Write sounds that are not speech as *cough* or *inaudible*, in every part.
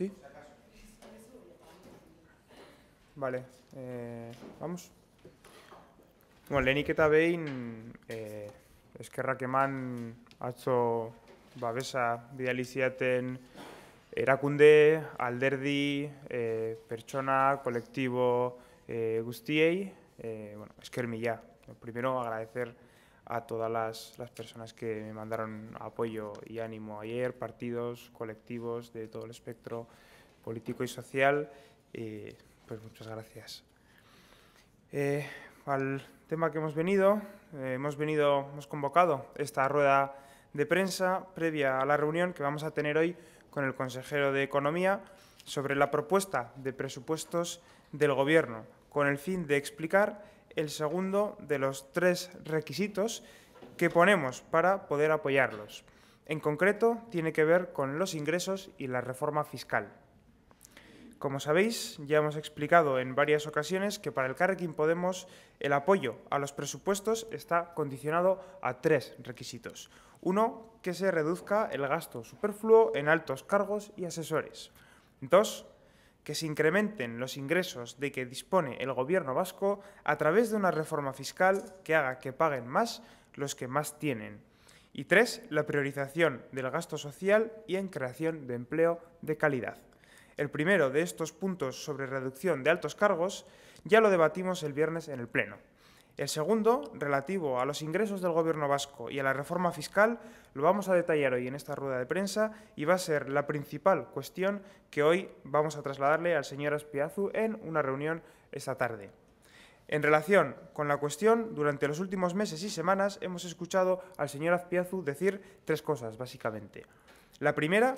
¿Sí? Vale, eh, vamos. Bueno, lehenik eta behin eh, eskerrak eman atzo babesa bidaliziaten erakunde, alderdi, eh, pertsona, kolektibo eh, guztiei. Eh, bueno, esker mila. Primero, agradecer... a todas las, las, personas que me mandaron apoyo y ánimo ayer, partidos, colectivos de todo el espectro político y social. pues muchas gracias. Eh, al tema que hemos venido, eh, hemos venido, hemos convocado esta rueda de prensa previa a la reunión que vamos a tener hoy con el consejero de Economía sobre la propuesta de presupuestos del Gobierno, con el fin de explicar el segundo de los tres requisitos que ponemos para poder apoyarlos. En concreto, tiene que ver con los ingresos y la reforma fiscal. Como sabéis, ya hemos explicado en varias ocasiones que para el Carrequín Podemos el apoyo a los presupuestos está condicionado a tres requisitos. Uno, que se reduzca el gasto superfluo en altos cargos y asesores. Dos, que se incrementen los ingresos de que dispone el Gobierno vasco a través de una reforma fiscal que haga que paguen más los que más tienen. Y tres, la priorización del gasto social y en creación de empleo de calidad. El primero de estos puntos sobre reducción de altos cargos ya lo debatimos el viernes en el Pleno. El segundo, relativo a los ingresos del Gobierno vasco y a la reforma fiscal, lo vamos a detallar hoy en esta rueda de prensa y va a ser la principal cuestión que hoy vamos a trasladarle al señor Azpiazu en una reunión esta tarde. En relación con la cuestión, durante los últimos meses y semanas hemos escuchado al señor Azpiazu decir tres cosas, básicamente. La primera,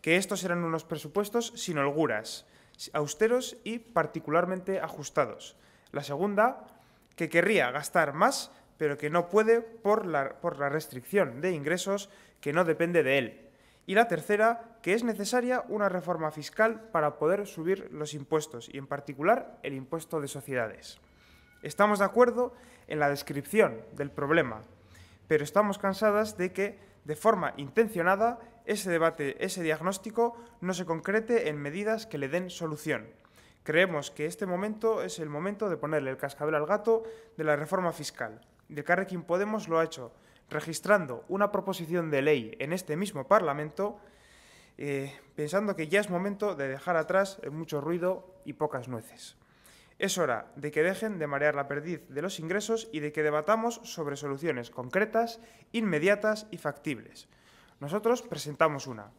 que estos eran unos presupuestos sin holguras, austeros y particularmente ajustados. La segunda, que querría gastar más, pero que no puede por la, por la restricción de ingresos que no depende de él. Y la tercera, que es necesaria una reforma fiscal para poder subir los impuestos, y en particular el impuesto de sociedades. Estamos de acuerdo en la descripción del problema, pero estamos cansadas de que, de forma intencionada, ese debate, ese diagnóstico, no se concrete en medidas que le den solución. Creemos que este momento es el momento de ponerle el cascabel al gato de la reforma fiscal. De Carrequín Podemos lo ha hecho, registrando una proposición de ley en este mismo Parlamento, eh, pensando que ya es momento de dejar atrás mucho ruido y pocas nueces. Es hora de que dejen de marear la perdiz de los ingresos y de que debatamos sobre soluciones concretas, inmediatas y factibles. Nosotros presentamos una.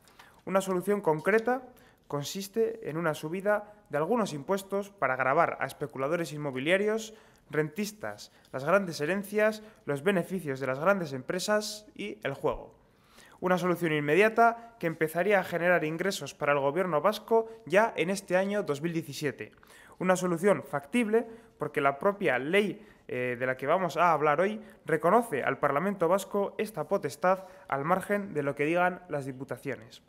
Una solución concreta consiste en una subida de algunos impuestos para grabar a especuladores inmobiliarios, rentistas, las grandes herencias, los beneficios de las grandes empresas y el juego. Una solución inmediata que empezaría a generar ingresos para el gobierno vasco ya en este año 2017. Una solución factible porque la propia ley eh, de la que vamos a hablar hoy reconoce al Parlamento vasco esta potestad al margen de lo que digan las diputaciones.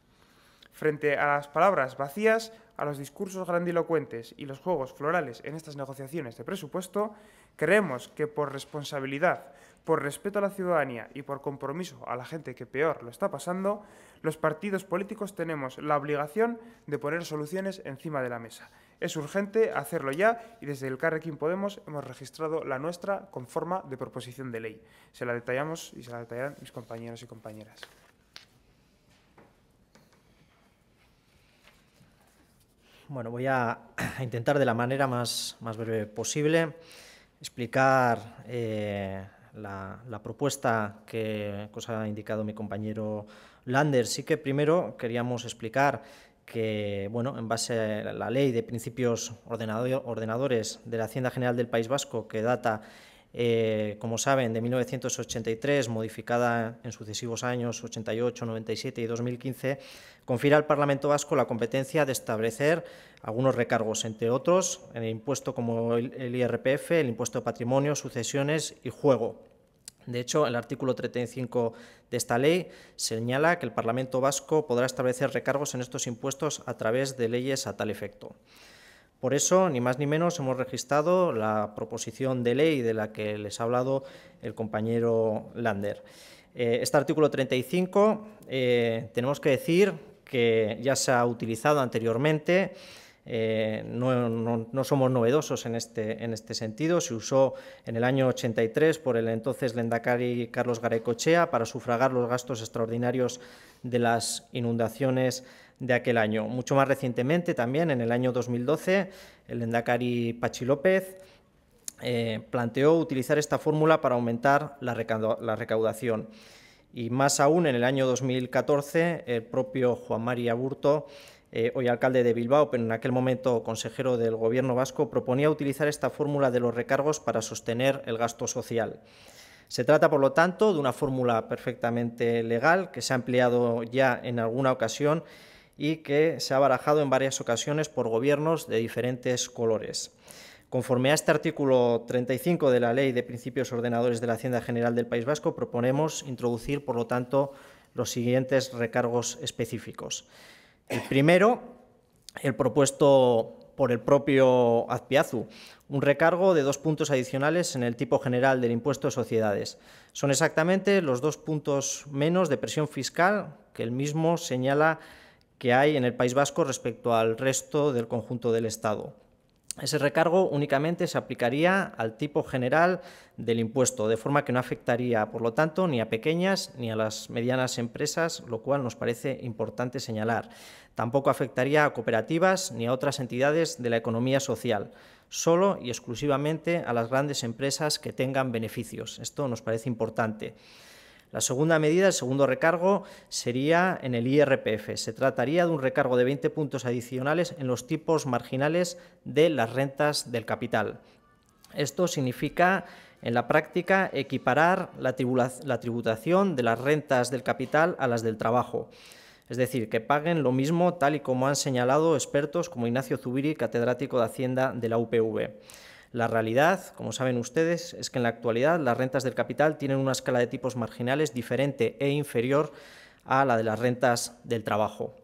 Frente a las palabras vacías, a los discursos grandilocuentes y los juegos florales en estas negociaciones de presupuesto, creemos que por responsabilidad, por respeto a la ciudadanía y por compromiso a la gente que peor lo está pasando, los partidos políticos tenemos la obligación de poner soluciones encima de la mesa. Es urgente hacerlo ya y desde el Carrequín Podemos hemos registrado la nuestra con forma de proposición de ley. Se la detallamos y se la detallarán mis compañeros y compañeras. Bueno, voy a intentar de la manera más, más breve posible explicar eh, la, la, propuesta que os ha indicado mi compañero Lander. Sí que primero queríamos explicar que, bueno, en base a la ley de principios ordenadores de la Hacienda General del País Vasco, que data eh, como saben, de 1983, modificada en sucesivos años 88, 97 y 2015, confiere al Parlamento Vasco la competencia de establecer algunos recargos, entre otros, en el impuesto como el IRPF, el impuesto de patrimonio, sucesiones y juego. De hecho, el artículo 35 de esta ley señala que el Parlamento Vasco podrá establecer recargos en estos impuestos a través de leyes a tal efecto. Por eso, ni más ni menos, hemos registrado la proposición de ley de la que les ha hablado el compañero Lander. Eh, este artículo 35 eh, tenemos que decir que ya se ha utilizado anteriormente. Eh, no, somos novedosos en este, en este sentido. Se usó en el año 83 por el entonces Lendakari Carlos Garecochea para sufragar los gastos extraordinarios de las inundaciones de aquel año. Mucho más recientemente también, en el año 2012, el Endacari Pachi López eh, planteó utilizar esta fórmula para aumentar la, recaudación. Y más aún, en el año 2014, el propio Juan María Burto eh, hoy alcalde de Bilbao, pero en aquel momento consejero del Gobierno vasco, proponía utilizar esta fórmula de los recargos para sostener el gasto social. Se trata, por lo tanto, de una fórmula perfectamente legal que se ha empleado ya en alguna ocasión y que se ha barajado en varias ocasiones por gobiernos de diferentes colores. Conforme a este artículo 35 de la Ley de Principios Ordenadores de la Hacienda General del País Vasco, proponemos introducir, por lo tanto, los siguientes recargos específicos. El primero, el propuesto por el propio Azpiazu, un recargo de dos puntos adicionales en el tipo general del impuesto de sociedades. Son exactamente los dos puntos menos de presión fiscal que el mismo señala que hay en el País Vasco respecto al resto del conjunto del Estado. Ese recargo únicamente se aplicaría al tipo general del impuesto, de forma que no afectaría, por lo tanto, ni a pequeñas ni a las medianas empresas, lo cual nos parece importante señalar. Tampoco afectaría a cooperativas ni a otras entidades de la economía social, solo y exclusivamente a las grandes empresas que tengan beneficios. Esto nos parece importante. La segunda medida, el segundo recargo, sería en el IRPF. Se trataría de un recargo de 20 puntos adicionales en los tipos marginales de las rentas del capital. Esto significa, en la práctica, equiparar la, tributación de las rentas del capital a las del trabajo. Es decir, que paguen lo mismo tal y como han señalado expertos como Ignacio Zubiri, catedrático de Hacienda de la UPV. La realidad, como saben ustedes, es que en la actualidad las rentas del capital tienen una escala de tipos marginales diferente e inferior a la de las rentas del trabajo.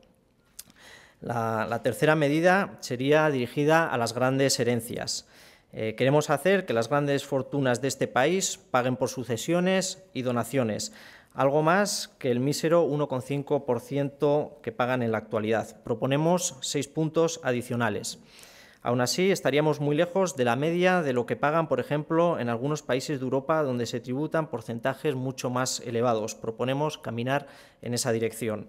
La, tercera medida sería dirigida a las grandes herencias. Eh, queremos hacer que las grandes fortunas de este país paguen por sucesiones y donaciones, algo más que el mísero 1,5% que pagan en la actualidad. Proponemos seis puntos adicionales. Aún así, estaríamos muy lejos de la media de lo que pagan, por ejemplo, en algunos países de Europa donde se tributan porcentajes mucho más elevados. Proponemos caminar en esa dirección.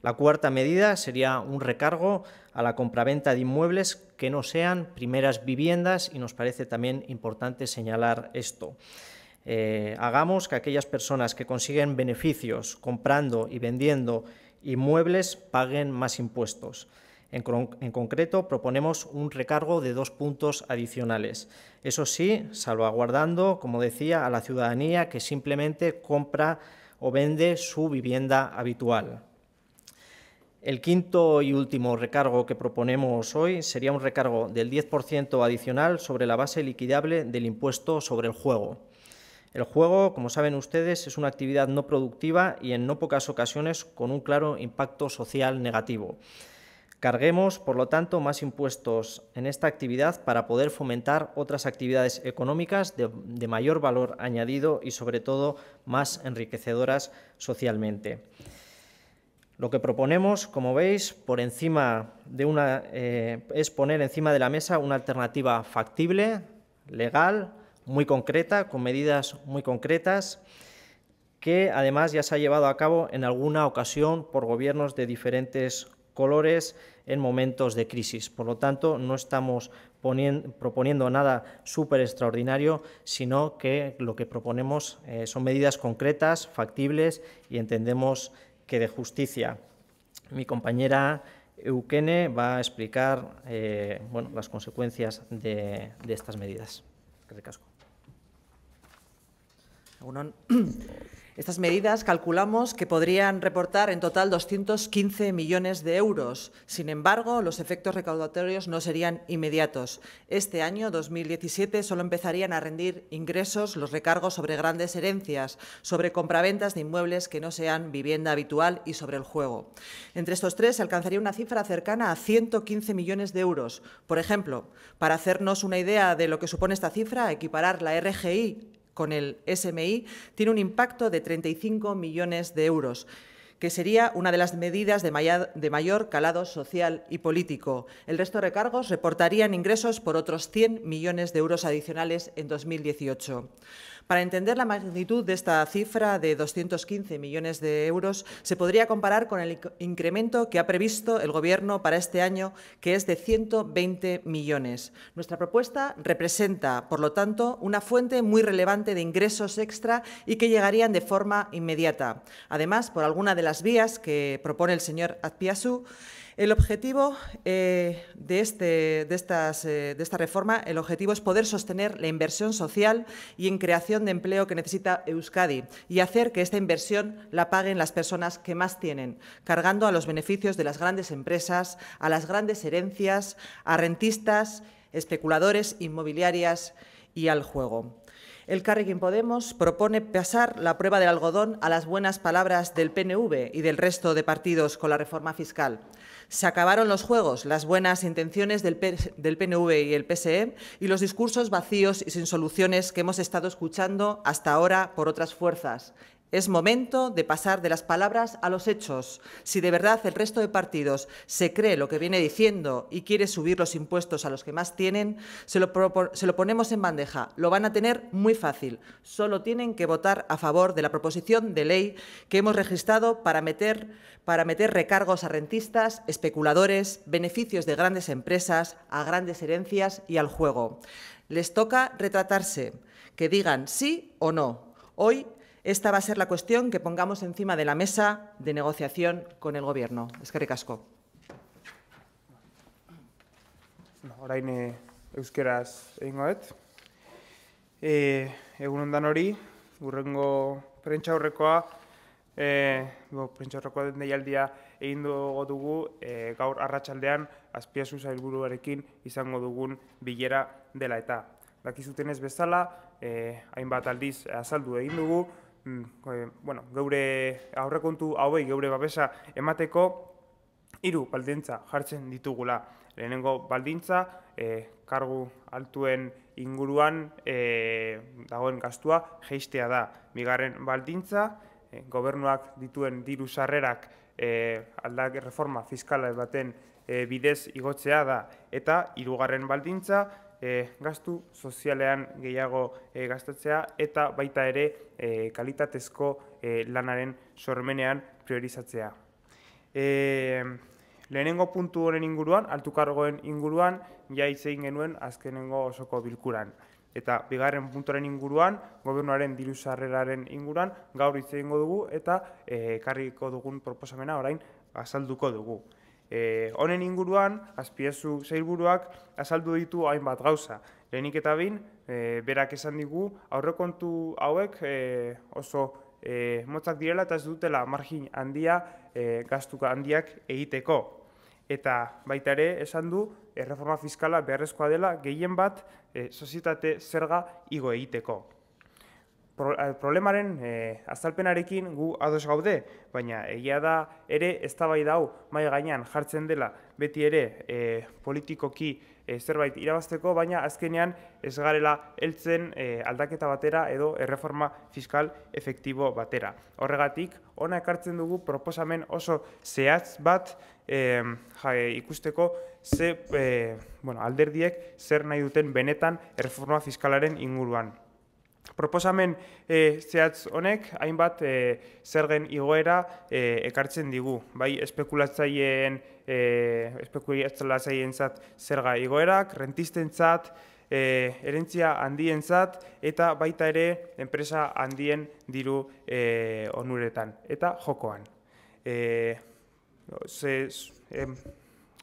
La cuarta medida sería un recargo a la compraventa de inmuebles que no sean primeras viviendas y nos parece también importante señalar esto. Eh, hagamos que aquellas personas que consiguen beneficios comprando y vendiendo inmuebles paguen más impuestos. En, concreto, proponemos un recargo de dos puntos adicionales. Eso sí, salvaguardando, como decía, a la ciudadanía que simplemente compra o vende su vivienda habitual. El quinto y último recargo que proponemos hoy sería un recargo del 10% adicional sobre la base liquidable del impuesto sobre el juego. El juego, como saben ustedes, es una actividad no productiva y en no pocas ocasiones con un claro impacto social negativo. Carguemos, por lo tanto, más impuestos en esta actividad para poder fomentar otras actividades económicas de, mayor valor añadido y, sobre todo, más enriquecedoras socialmente. Lo que proponemos, como veis, por encima de una, eh, es poner encima de la mesa una alternativa factible, legal, muy concreta, con medidas muy concretas, que además ya se ha llevado a cabo en alguna ocasión por gobiernos de diferentes colores en momentos de crisis. Por lo tanto, no estamos proponiendo nada súper extraordinario, sino que lo que proponemos eh, son medidas concretas, factibles y entendemos que de justicia. Mi compañera Eukene va a explicar eh, bueno, las consecuencias de, estas medidas. Estas medidas calculamos que podrían reportar en total 215 millones de euros. Sin embargo, los efectos recaudatorios no serían inmediatos. Este año, 2017, solo empezarían a rendir ingresos los recargos sobre grandes herencias, sobre compraventas de inmuebles que no sean vivienda habitual y sobre el juego. Entre estos tres se alcanzaría una cifra cercana a 115 millones de euros. Por ejemplo, para hacernos una idea de lo que supone esta cifra, equiparar la RGI con el SMI tiene un impacto de 35 millones de euros que sería una de las medidas de mayor, calado social y político. El resto de recargos reportarían ingresos por otros 100 millones de euros adicionales en 2018. Para entender la magnitud de esta cifra de 215 millones de euros, se podría comparar con el incremento que ha previsto el Gobierno para este año, que es de 120 millones. Nuestra propuesta representa, por lo tanto, una fuente muy relevante de ingresos extra y que llegarían de forma inmediata. Además, por alguna de las vías que propone el señor Azpiazu, el objetivo eh, este, eh, de, esta reforma el objetivo es poder sostener la inversión social y en creación de empleo que necesita Euskadi y hacer que esta inversión la paguen las personas que más tienen, cargando a los beneficios de las grandes empresas, a las grandes herencias, a rentistas, especuladores, inmobiliarias y al juego. El Carrequín Podemos propone pasar la prueba del algodón a las buenas palabras del PNV y del resto de partidos con la reforma fiscal. Se acabaron los juegos, las buenas intenciones del, PNV y el PSE y los discursos vacíos y sin soluciones que hemos estado escuchando hasta ahora por otras fuerzas es momento de pasar de las palabras a los hechos. Si de verdad el resto de partidos se cree lo que viene diciendo y quiere subir los impuestos a los que más tienen, se lo, ponemos en bandeja. Lo van a tener muy fácil. Solo tienen que votar a favor de la proposición de ley que hemos registrado para meter, para meter recargos a rentistas, especuladores, beneficios de grandes empresas, a grandes herencias y al juego. Les toca retratarse, que digan sí o no. Hoy esta va a ser la cuestión que pongamos encima de la mesa de negociación con el Gobierno. Es que ricasco. Orain e, euskeraz eh, egun ondan hori, urrengo prentxaurrekoa, e, eh, bo, prentxaurrekoa den deialdia egin dugu e, gaur arratsaldean azpiazu zailburuarekin izango dugun bilera dela eta. Dakizutenez bezala, e, hainbat aldiz azaldu egin dugu, Mm, bai, bueno, geure aurrekontu hauei geure babesa emateko hiru baldintza jartzen ditugula. Lehenengo baldintza, e, kargu altuen inguruan e, dagoen gastua jeistea da. Bigarren baldintza, e, gobernuak dituen diru sarrerak e, aldak reforma fiskala baten e, bidez igotzea da eta hirugarren baldintza, e, gastu sozialean gehiago e, gastatzea eta baita ere eh, kalitatezko lanaren sormenean priorizatzea. E, lehenengo puntu honen inguruan, altukargoen inguruan, ja egin genuen azkenengo osoko bilkuran. Eta bigarren puntoren inguruan, gobernuaren diru sarreraren inguruan, gaur hitz dugu eta ekarriko dugun proposamena orain azalduko dugu. E, honen inguruan, azpiezu zeilburuak azaldu ditu hainbat gauza. Lehenik eta bin, eh, berak esan digu, aurrekontu hauek eh, oso motzak direla eta ez dutela margin handia e, gaztuka handiak egiteko. Eta baita ere esan du, erreforma fiskala beharrezkoa dela gehien bat e, sozietate zerga igo egiteko. Eh, problemaren e, azalpenarekin gu ados gaude, baina egia da ere eztabai hau mai gainean jartzen dela beti ere eh, politikoki zerbait irabazteko, baina azkenean ez garela heltzen aldaketa batera edo erreforma fiskal efektibo batera. Horregatik, ona ekartzen dugu proposamen oso zehatz bat e, ikusteko ze, bueno, alderdiek zer nahi duten benetan erreforma fiskalaren inguruan. Proposamen e, zehatz honek, hainbat e, zergen igoera eh, ekartzen digu. Bai, espekulatzaien, e, espekulatzaien zat zerga igoerak, rentisten zat, erentzia handien zat, eta baita ere enpresa handien diru e, onuretan, eta jokoan. E, ze,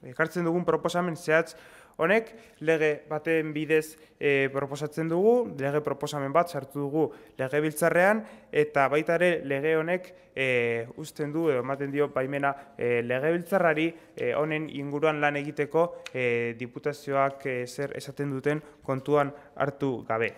ekartzen dugun proposamen zehatz, Honek, lege baten bidez eh, proposatzen dugu, lege proposamen bat sartu dugu lege biltzarrean, eta baita ere lege honek e, eh, usten du, edo ematen dio, baimena e, eh, lege biltzarrari, honen inguruan lan egiteko diputazioak zer esaten duten kontuan hartu gabe.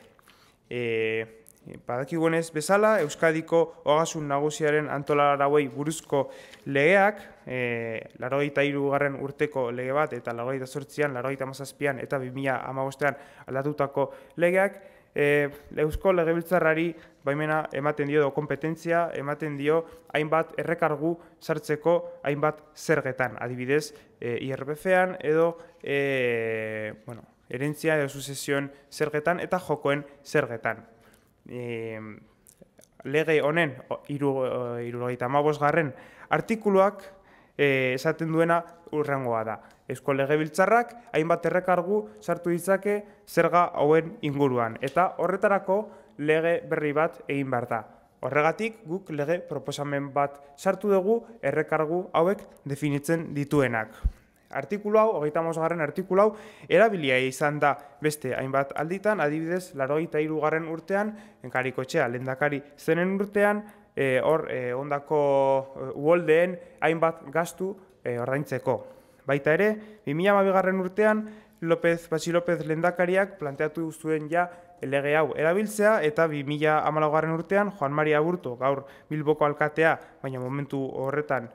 Eh, badakigunez bezala, Euskadiko hogasun nagusiaren antolarauei buruzko legeak, e, eh, laroita irugarren urteko lege bat, eta laroita sortzian, laroita mazazpian, eta 2000 amagostean aldatutako legeak, e, Eusko legebiltzarrari baimena ematen dio do kompetentzia, ematen dio hainbat errekargu sartzeko hainbat zergetan, adibidez e, IRPF-ean edo e, bueno, erentzia edo sucesion zergetan eta jokoen zergetan e, lege honen, iru, irurogeita amabos artikuluak eh, esaten duena urrengoa da. Esko lege biltzarrak, hainbat errekargu sartu ditzake zerga hauen inguruan. Eta horretarako lege berri bat egin behar da. Horregatik guk lege proposamen bat sartu dugu errekargu hauek definitzen dituenak artikulu hau, hogeita mozgarren artikulu hau, erabilia izan da beste hainbat alditan, adibidez, laro irugarren urtean, enkariko txea, lendakari zenen urtean, eh, hor, e, eh, ondako eh, uoldeen hainbat gaztu e, ordaintzeko. Baita ere, 2000 urtean, López Basi López lendakariak planteatu zuen ja elege hau erabiltzea eta bi mila urtean Juan Maria Aburto gaur Bilboko alkatea, baina momentu horretan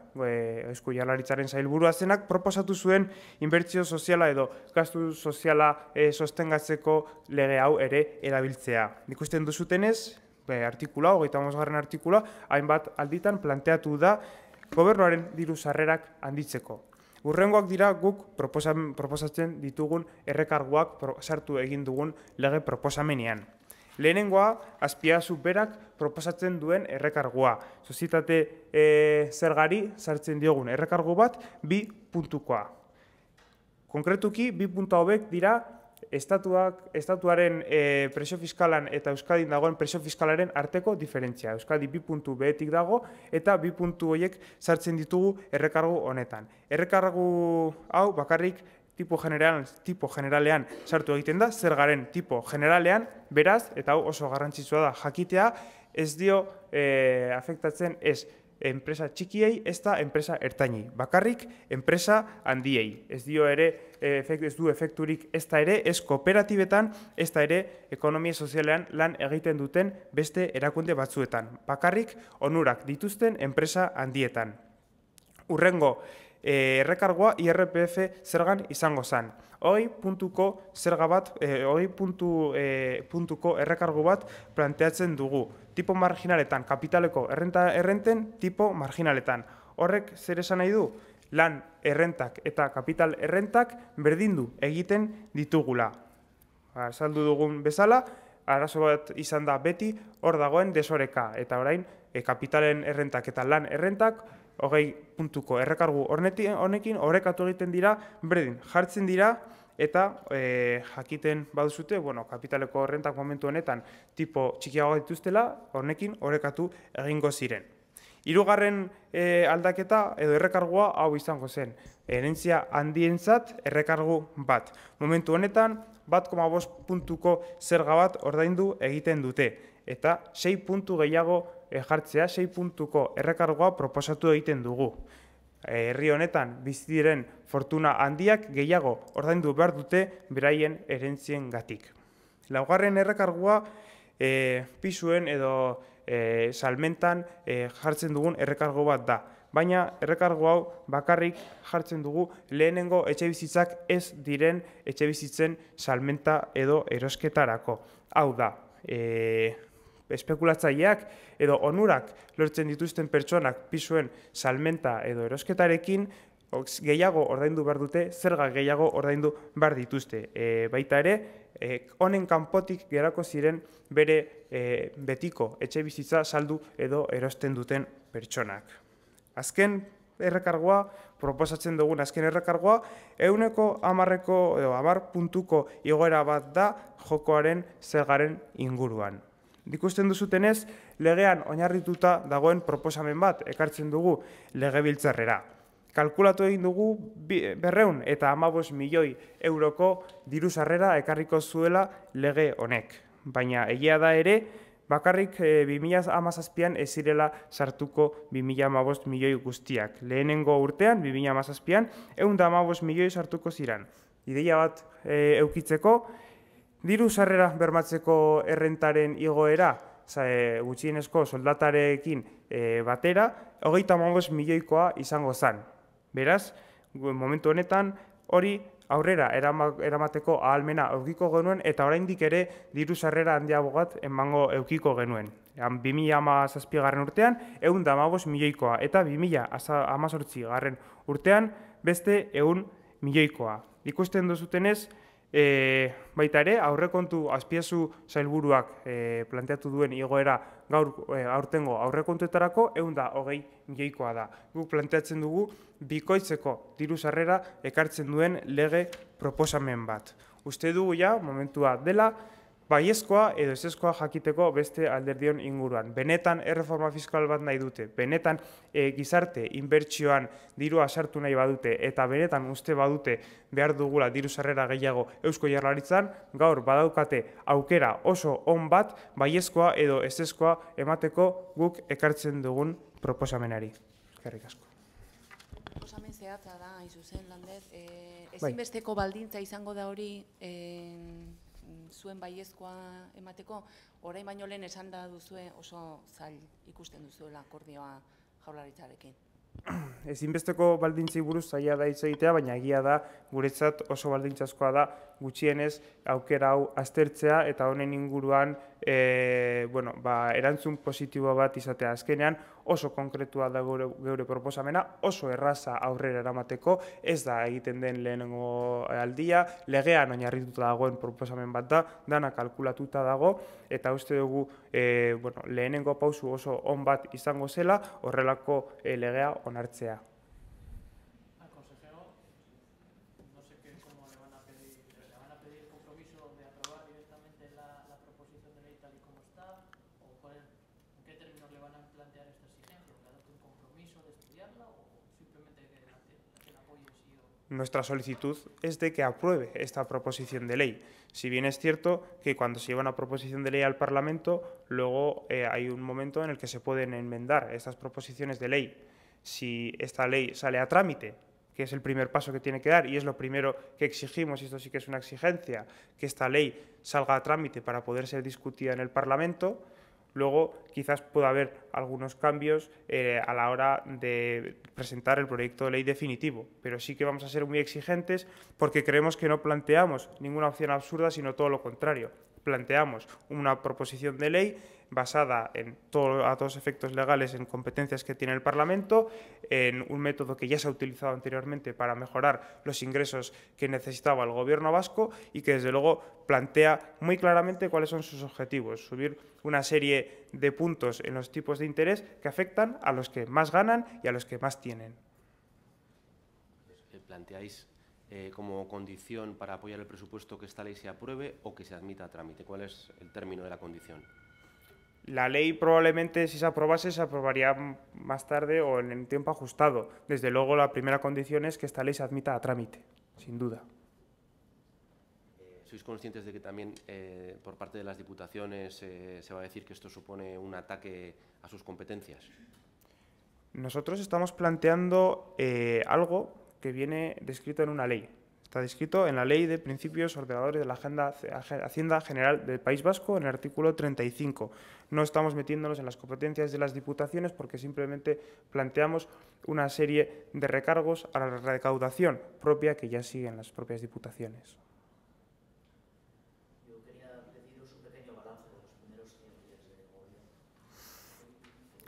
esku eh, jalaritzaren zenak proposatu zuen inbertsio soziala edo gastu soziala eh, sostengatzeko lege hau ere erabiltzea. Nikusten duzutenez, be, artikula hogeita mozgarren artikula hainbat alditan planteatu da gobernuaren diru sarrerak handitzeko. Urrengoak dira guk proposatzen ditugun errekargoak sartu egin dugun lege proposamenean. Lehenengoa, azpiazu berak proposatzen duen errekargoa. sozitate eh, zergari sartzen diogun errekargo bat bi puntukoa. Konkretuki, bi punta hobek dira estatuak, estatuaren e, presio fiskalan eta Euskadin dagoen presio fiskalaren arteko diferentzia. Euskadi bi puntu behetik dago eta bi puntu horiek sartzen ditugu errekargu honetan. Errekargu hau bakarrik tipo generalean, tipo generalean sartu egiten da, zer garen tipo generalean, beraz, eta hau oso garrantzitsua da jakitea, ez dio e, afektatzen ez enpresa txikiei, ez da enpresa ertaini. Bakarrik, enpresa handiei. Ez dio ere, eh, ez du efekturik ez da ere, ez kooperatibetan, ez da ere, ekonomia sozialean lan egiten duten beste erakunde batzuetan. Bakarrik, onurak dituzten, enpresa handietan. Urrengo, e, eh, errekargoa IRPF zergan izango zen. Hoi puntuko zerga bat, e, hoi puntu, e, puntuko errekargu bat planteatzen dugu. Tipo marginaletan, kapitaleko errenta, errenten tipo marginaletan. Horrek zer esan nahi du? Lan errentak eta kapital errentak berdindu egiten ditugula. Saldu ba, dugun bezala, arazo bat izan da beti hor dagoen desoreka. Eta orain, e, kapitalen errentak eta lan errentak, hogei puntuko errekargu honekin, horrekatu egiten dira, bredin, jartzen dira, eta e, jakiten baduzute, bueno, kapitaleko errentak momentu honetan tipo txikiago dituztela, honekin horrekatu egingo ziren. Hirugarren eh, aldaketa edo errekargua hau izango zen. Erentzia handientzat errekargu bat. Momentu honetan, bat koma puntuko zerga bat ordaindu egiten dute. Eta 6 puntu gehiago jartzea 6 puntuko errekargoa proposatu egiten dugu. Herri honetan bizi diren fortuna handiak gehiago ordaindu behar dute beraien erentzien gatik. Laugarren errekargua e, pisuen edo e, salmentan e, jartzen dugun errekargo bat da. Baina errekargo hau bakarrik jartzen dugu lehenengo etxe bizitzak ez diren etxe bizitzen salmenta edo erosketarako. Hau da, e, espekulatzaileak edo onurak lortzen dituzten pertsonak pisuen salmenta edo erosketarekin gehiago ordaindu behar dute, zerga gehiago ordaindu behar dituzte. E, baita ere, e, honen kanpotik gerako ziren bere e, betiko etxe bizitza saldu edo erosten duten pertsonak. Azken errekargoa, proposatzen dugun azken errekargoa, euneko amarreko edo amar puntuko igoera bat da jokoaren zergaren inguruan. Dikusten duzuten legean oinarrituta dagoen proposamen bat ekartzen dugu legebiltzarrera. Kalkulatu egin dugu berreun eta amabos milioi euroko diru sarrera ekarriko zuela lege honek. Baina egia da ere, bakarrik e, eh, 2000 amazazpian ezirela sartuko 2000 amabos milioi guztiak. Lehenengo urtean, 2000 amazazpian, eunda amabos milioi sartuko ziran. Ideia bat eh, eukitzeko, Diru sarrera bermatzeko errentaren igoera, zai, e, gutxienezko soldatarekin e, batera, hogeita mongoz milioikoa izango zan. Beraz, momentu honetan, hori aurrera eramateko ahalmena eukiko genuen, eta oraindik ere diru sarrera handia bogat emango eukiko genuen. Ean, 2000 amazazpi garren urtean, egun da milioikoa, eta 2000 amazortzi garren urtean, beste egun milioikoa. Ikusten duzutenez, ez, E, baita ere, aurrekontu azpiazu zailburuak e, planteatu duen igoera gaur e, aurtengo aurrekontuetarako egun da hogei milioikoa da. Guk planteatzen dugu bikoitzeko diru sarrera ekartzen duen lege proposamen bat. Uste dugu ja, momentua dela, Baiezkoa edo ezkoa jakiteko beste alderdion inguruan. Benetan erreforma fiskal bat nahi dute, benetan eh, gizarte inbertsioan dirua sartu nahi badute eta benetan uste badute behar dugula diru sarrera gehiago eusko jarraritzan, gaur badaukate aukera oso on bat baiezkoa edo ezkoa emateko guk ekartzen dugun proposamenari. Eskerrik asko. Proposamen zehatza izuzen, landez. E, baldintza izango da hori... E zuen baiezkoa emateko, orain baino lehen esan da duzue oso zail ikusten duzuela akordioa jaularitzarekin. *clears throat* Ezinbesteko baldintzei buruz zaila da hitz egitea, baina egia da guretzat oso baldintzazkoa da gutxienez aukera hau aztertzea eta honen inguruan e, bueno, ba, erantzun positiboa bat izatea azkenean oso konkretua da geure, geure proposamena, oso erraza aurrera eramateko, ez da egiten den lehenengo eh, aldia, legean oinarrituta dagoen proposamen bat da, dana kalkulatuta dago, eta uste dugu eh, bueno, lehenengo pausu oso on bat izango zela, horrelako eh, legea onartzea. Nuestra solicitud es de que apruebe esta proposición de ley. Si bien es cierto que cuando se lleva una proposición de ley al Parlamento, luego eh, hay un momento en el que se pueden enmendar estas proposiciones de ley. Si esta ley sale a trámite, que es el primer paso que tiene que dar y es lo primero que exigimos, y esto sí que es una exigencia, que esta ley salga a trámite para poder ser discutida en el Parlamento, Luego quizás pueda haber algunos cambios eh, a la hora de presentar el proyecto de ley definitivo, pero sí que vamos a ser muy exigentes porque creemos que no planteamos ninguna opción absurda, sino todo lo contrario planteamos una proposición de ley basada en a todos efectos legales en competencias que tiene el Parlamento, en un método que ya se ha utilizado anteriormente para mejorar los ingresos que necesitaba el Gobierno vasco y que desde luego plantea muy claramente cuáles son sus objetivos, subir una serie de puntos en los tipos de interés que afectan a los que más ganan y a los que más tienen. Planteáis eh, como condición para apoyar el presupuesto que esta ley se apruebe o que se admita a trámite? ¿Cuál es el término de la condición? La ley probablemente, si se aprobase, se aprobaría más tarde o en el tiempo ajustado. Desde luego, la primera condición es que esta ley se admita a trámite, sin duda. Eh, ¿Sois conscientes de que también eh, por parte de las diputaciones se va a decir que esto supone un ataque a sus competencias? Nosotros estamos planteando algo viene descrito en una ley. Está descrito en la Ley de Principios Ordenadores de la Hacienda General del País Vasco, en el artículo 35. No estamos metiéndonos en las competencias de las diputaciones porque simplemente planteamos una serie de recargos a la recaudación propia que ya siguen las propias diputaciones.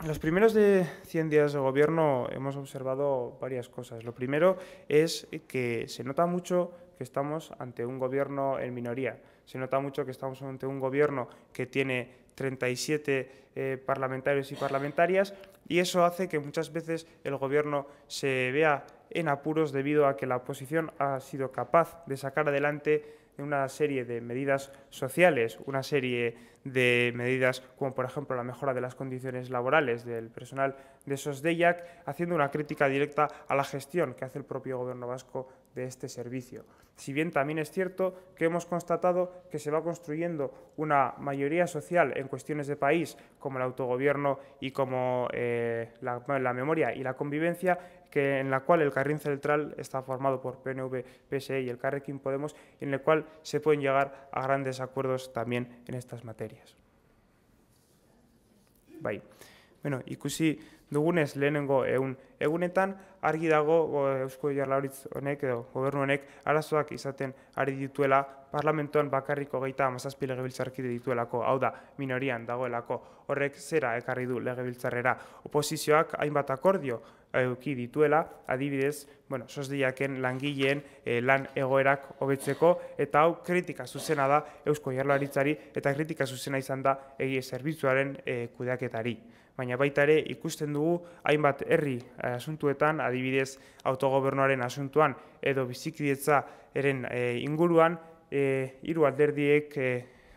los primeros de 100 días de gobierno hemos observado varias cosas. Lo primero es que se nota mucho que estamos ante un gobierno en minoría. Se nota mucho que estamos ante un gobierno que tiene 37 eh, parlamentarios y parlamentarias y eso hace que muchas veces el gobierno se vea en apuros debido a que la oposición ha sido capaz de sacar adelante una serie de medidas sociales, una serie de medidas como por ejemplo la mejora de las condiciones laborales del personal de SOSDEIAC, haciendo una crítica directa a la gestión que hace el propio gobierno vasco este servicio. Si bien también es cierto que hemos constatado que se va construyendo una mayoría social en cuestiones de país, como el autogobierno y como eh, la, memoria y la convivencia, que, en la cual el carril central está formado por PNV, PSE y el Carrequín Podemos, en el cual se pueden llegar a grandes acuerdos también en estas materias. Bye. Bueno, ikusi dugunez lehenengo egun egunetan argi dago Eusko Jaurlaritz honek edo gobernu honek arazoak izaten ari dituela parlamentoan bakarriko geita amazazpi legebiltzarkide dituelako hau da minorian dagoelako horrek zera ekarri du legebiltzarrera oposizioak hainbat akordio euki eh, dituela, adibidez, bueno, sosdiaken langileen eh, lan egoerak hobetzeko eta hau kritika zuzena da Eusko Jarlaritzari eta kritika zuzena izan da egie zerbitzuaren e, kudeaketari baina baita ere ikusten dugu hainbat herri eh, asuntuetan, adibidez autogobernuaren asuntuan edo bizikidetza eren eh, inguruan, e, hiru alderdiek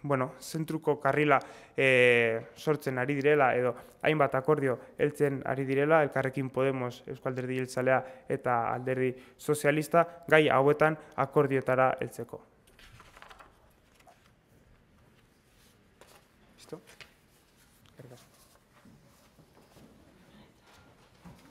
bueno, zentruko karrila sortzen ari direla edo hainbat akordio heltzen ari direla, elkarrekin Podemos, Eusko Alderdi Jeltzalea eta Alderdi Sozialista, gai hauetan akordiotara heltzeko.